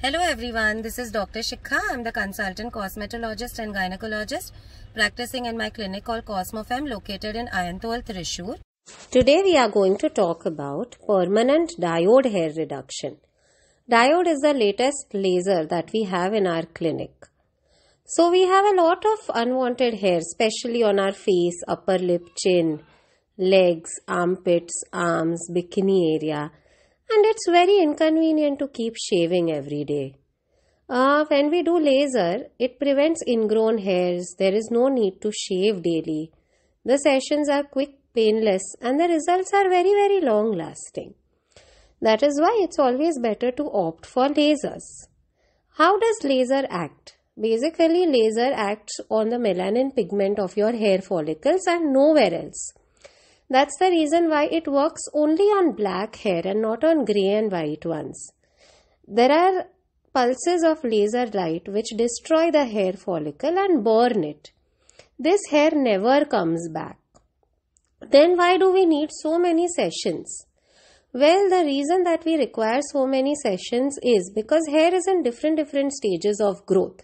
Hello everyone, this is Dr. Shikha. I'm the consultant cosmetologist and gynecologist practicing in my clinic called Cosmofem located in Ayantol, Thrissur. Today we are going to talk about permanent diode hair reduction. Diode is the latest laser that we have in our clinic. So we have a lot of unwanted hair, especially on our face, upper lip, chin, legs, armpits, arms, bikini area and it's very inconvenient to keep shaving every day. Uh, when we do laser, it prevents ingrown hairs. There is no need to shave daily. The sessions are quick, painless, and the results are very, very long lasting. That is why it's always better to opt for lasers. How does laser act? Basically, laser acts on the melanin pigment of your hair follicles and nowhere else. That's the reason why it works only on black hair and not on grey and white ones. There are pulses of laser light which destroy the hair follicle and burn it. This hair never comes back. Then why do we need so many sessions? Well, the reason that we require so many sessions is because hair is in different different stages of growth.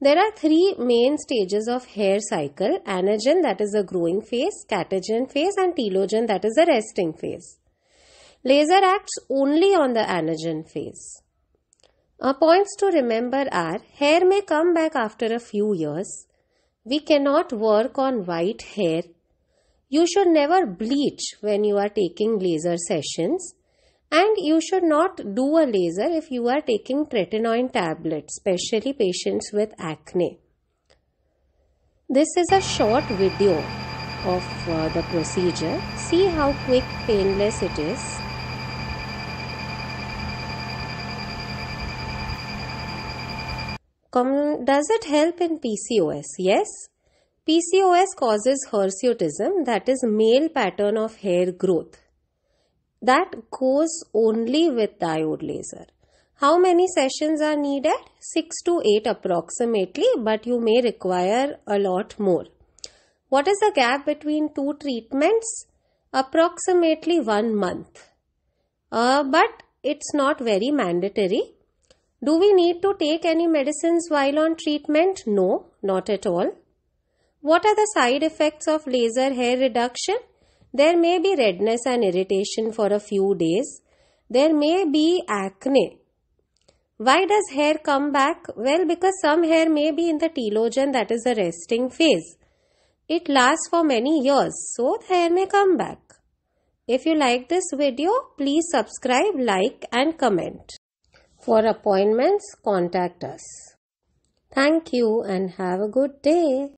There are three main stages of hair cycle anagen, that is the growing phase, catagen phase, and telogen, that is the resting phase. Laser acts only on the anagen phase. Our points to remember are hair may come back after a few years. We cannot work on white hair. You should never bleach when you are taking laser sessions and you should not do a laser if you are taking tretinoin tablets especially patients with acne this is a short video of uh, the procedure see how quick painless it is does it help in pcos yes pcos causes hirsutism that is male pattern of hair growth that goes only with diode laser. How many sessions are needed? 6 to 8 approximately, but you may require a lot more. What is the gap between two treatments? Approximately one month. Uh, but it's not very mandatory. Do we need to take any medicines while on treatment? No, not at all. What are the side effects of laser hair reduction? There may be redness and irritation for a few days. There may be acne. Why does hair come back? Well, because some hair may be in the telogen, that is the resting phase. It lasts for many years, so the hair may come back. If you like this video, please subscribe, like and comment. For appointments, contact us. Thank you and have a good day.